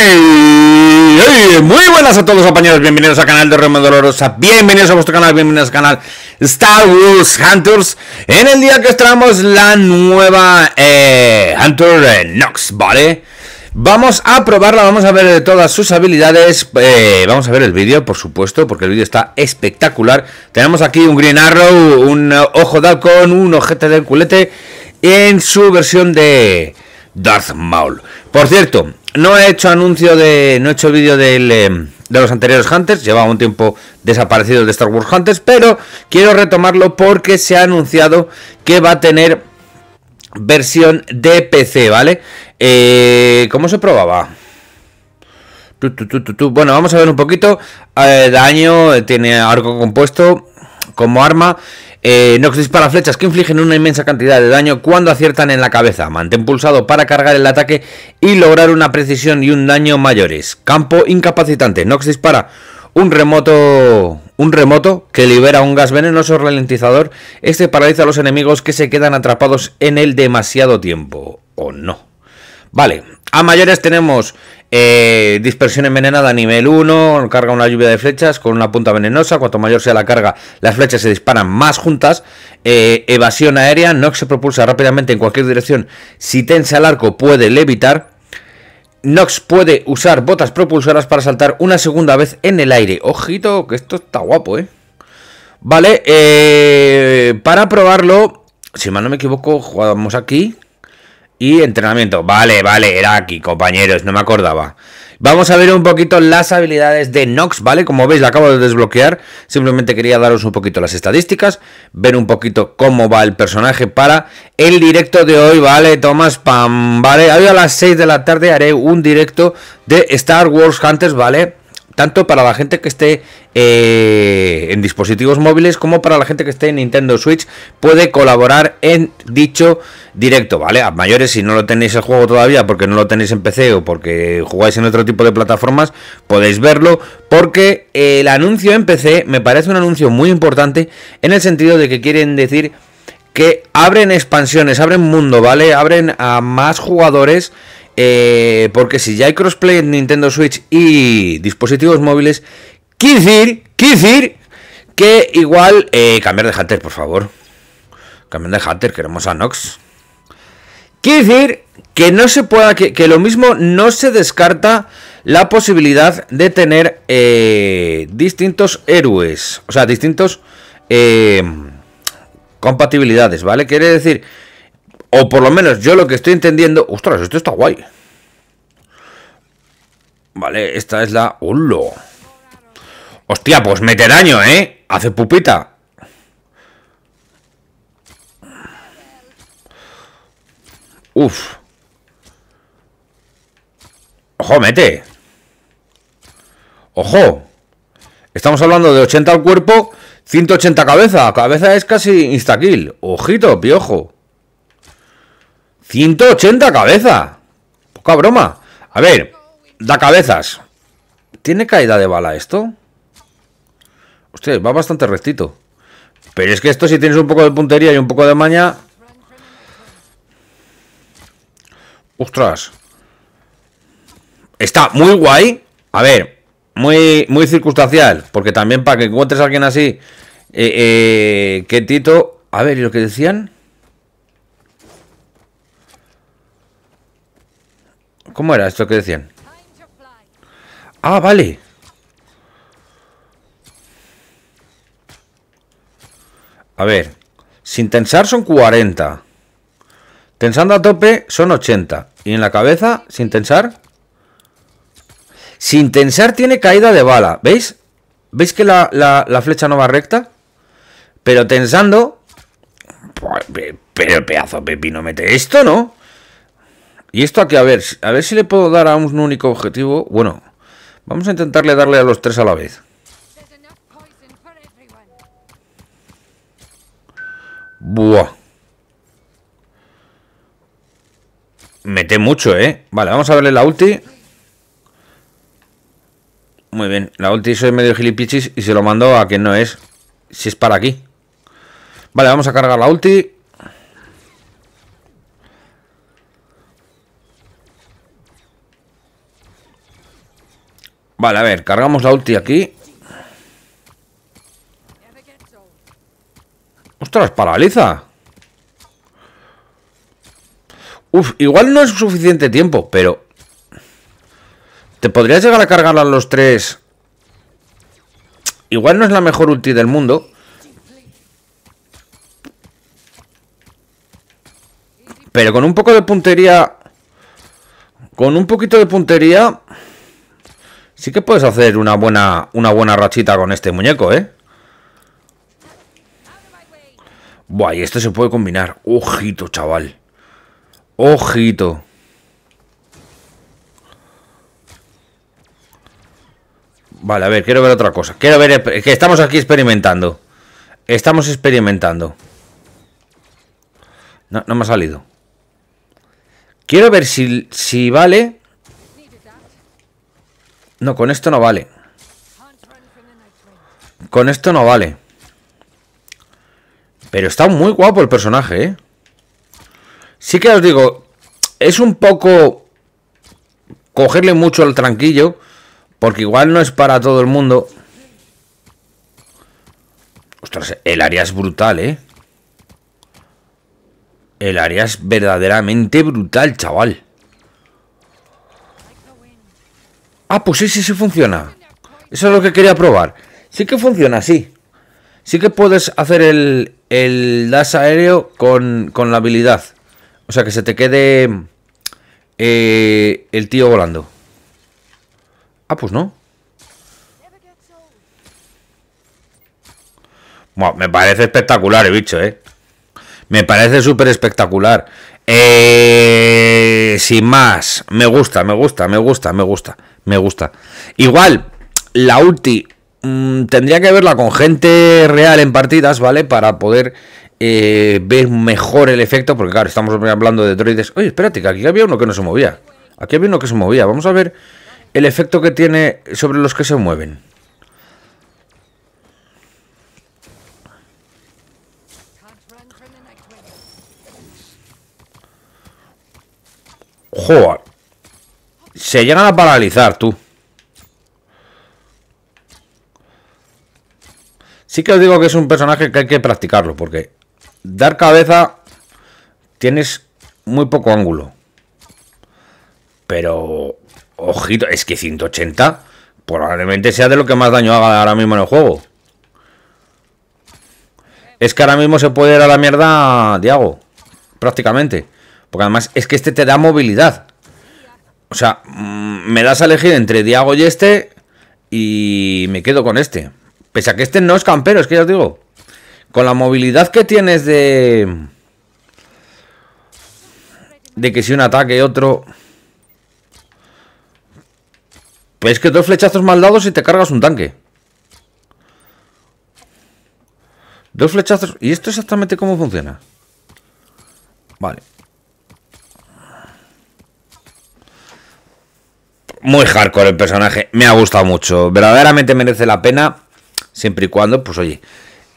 Hey, muy buenas a todos compañeros, bienvenidos al canal de Roma Dolorosa, bienvenidos a vuestro canal, bienvenidos al canal Star Wars Hunters. En el día que estamos la nueva eh, Hunter eh, Nox, ¿vale? Vamos a probarla, vamos a ver todas sus habilidades, eh, vamos a ver el vídeo, por supuesto, porque el vídeo está espectacular. Tenemos aquí un Green Arrow, un eh, Ojo de Halcón, un Ojete del Culete, en su versión de... Darth Maul. Por cierto, no he hecho anuncio de. No he hecho vídeo del, eh, de los anteriores Hunters. Llevaba un tiempo desaparecido de Star Wars Hunters. Pero quiero retomarlo porque se ha anunciado que va a tener versión de PC, ¿vale? Eh, ¿Cómo se probaba? bueno, vamos a ver un poquito. Eh, daño, tiene arco compuesto como arma. Eh, Nox dispara flechas que infligen una inmensa cantidad de daño cuando aciertan en la cabeza. Mantén pulsado para cargar el ataque y lograr una precisión y un daño mayores. Campo incapacitante. Nox dispara un remoto, un remoto que libera un gas venenoso ralentizador. Este paraliza a los enemigos que se quedan atrapados en él demasiado tiempo. O no. Vale, a mayores tenemos eh, dispersión envenenada nivel 1, carga una lluvia de flechas con una punta venenosa, cuanto mayor sea la carga, las flechas se disparan más juntas, eh, evasión aérea, Nox se propulsa rápidamente en cualquier dirección, si tensa el arco puede levitar, Nox puede usar botas propulsoras para saltar una segunda vez en el aire. Ojito, que esto está guapo, ¿eh? Vale, eh, para probarlo, si mal no me equivoco, jugamos aquí y entrenamiento. Vale, vale, era aquí, compañeros, no me acordaba. Vamos a ver un poquito las habilidades de Nox, ¿vale? Como veis, la acabo de desbloquear. Simplemente quería daros un poquito las estadísticas, ver un poquito cómo va el personaje para el directo de hoy, ¿vale? Tomás Pam, ¿vale? Hoy a las 6 de la tarde haré un directo de Star Wars Hunters, ¿vale? Tanto para la gente que esté eh, en dispositivos móviles como para la gente que esté en Nintendo Switch puede colaborar en dicho directo, ¿vale? A mayores, si no lo tenéis el juego todavía porque no lo tenéis en PC o porque jugáis en otro tipo de plataformas, podéis verlo porque el anuncio en PC me parece un anuncio muy importante en el sentido de que quieren decir que abren expansiones, abren mundo, ¿vale? Abren a más jugadores. Eh, porque si ya hay crossplay en Nintendo Switch y dispositivos móviles, ¿qué decir? ¿Qué decir? Que igual... Eh, cambiar de Hunter, por favor. Cambiar de Hunter, queremos a Nox. Quiere decir que no se pueda, que, lo mismo no se descarta la posibilidad de tener eh, distintos héroes, o sea, distintos eh, compatibilidades, ¿vale? Quiere decir, o por lo menos yo lo que estoy entendiendo, ostras, esto está guay. Vale, esta es la... ¡Hola! Hostia, pues mete daño, ¿eh? Hace pupita. Uf. Ojo, mete. Ojo. Estamos hablando de 80 al cuerpo, 180 cabeza. Cabeza es casi insta-kill Ojito, piojo. 180 cabeza. Poca broma. A ver, da cabezas. ¿Tiene caída de bala esto? Hostia, va bastante rectito. Pero es que esto si tienes un poco de puntería y un poco de maña... Ostras. Está muy guay. A ver, muy, muy circunstancial. Porque también para que encuentres a alguien así. Eh, eh, Tito. A ver, ¿y lo que decían? ¿Cómo era esto que decían? Ah, vale. A ver. Sin tensar son 40. Tensando a tope son 80. Y en la cabeza, sin tensar. Sin tensar tiene caída de bala. ¿Veis? ¿Veis que la, flecha no va recta? Pero tensando... Pero el pedazo pepino mete esto, ¿no? Y esto aquí, a ver, a ver si le puedo dar a un único objetivo. Bueno, vamos a intentarle darle a los tres a la vez. Buah. Mete mucho, ¿eh? Vale, vamos a darle la ulti. Muy bien, la ulti soy medio gilipichis y se lo mando a quien no es. Si es para aquí. Vale, vamos a cargar la ulti. Vale, a ver, cargamos la ulti aquí. ¡Ostras, paraliza! igual no es suficiente tiempo, pero... Te podrías llegar a cargar a los tres... Igual no es la mejor ulti del mundo. Pero con un poco de puntería... Con un poquito de puntería... Sí que puedes hacer una buena, una buena rachita con este muñeco, ¿eh? Buah, y esto se puede combinar. Ojito, chaval. Ojito. Vale, a ver, quiero ver otra cosa. Quiero ver que estamos aquí experimentando. Estamos experimentando. No, me ha salido. Quiero ver si, si vale... No, con esto no vale. Con esto no vale. Pero está muy guapo el personaje, ¿eh? Sí que os digo, es un poco cogerle mucho al tranquillo, porque igual no es para todo el mundo. Ostras, el área es brutal, ¿eh? El área es verdaderamente brutal, chaval. Ah, pues sí, sí, sí funciona. Eso es lo que quería probar. Sí que funciona, sí. Sí que puedes hacer el, el dash aéreo con, con la habilidad. O sea, que se te quede eh, el tío volando. Ah, pues no. Bueno, me parece espectacular el bicho, ¿eh? Me parece súper espectacular. Eh, sin más, me gusta, me gusta, me gusta, me gusta, me gusta. Igual, la ulti mm, tendría que verla con gente real en partidas, ¿vale? Para poder eh, mejor el efecto, porque claro, estamos hablando de droides. Oye, espérate, que aquí había uno que no se movía. Aquí había uno que se movía. Vamos a ver el efecto que tiene sobre los que se mueven. Joder. Se llegan a paralizar, tú. Sí que os digo que es un personaje que hay que practicarlo, porque dar cabeza tienes muy poco ángulo. Pero, ojito, es que 180 probablemente sea de lo que más daño haga ahora mismo en el juego. Es que ahora mismo se puede ir a la mierda, Diago, prácticamente. Porque además es que este te da movilidad. O sea, mm, me das a elegir entre Diago y este y me quedo con este. Pese a que este no es campero, es que ya os digo con la movilidad que tienes de... De que si un ataque y otro... Pues que dos flechazos mal dados y te cargas un tanque. Dos flechazos... ¿Y esto exactamente cómo funciona? Vale. Muy hardcore el personaje. Me ha gustado mucho. Verdaderamente merece la pena. Siempre y cuando, pues oye...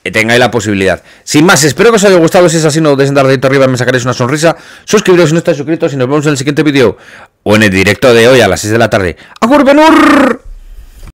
Eh, tengáis la posibilidad. Sin más, espero que os haya gustado. Si es así, no dar dedito arriba, me sacaréis una sonrisa. Suscribiros si no estáis suscritos y nos vemos en el siguiente vídeo o en el directo de hoy a las 6 de la tarde. ¡Agurbenur!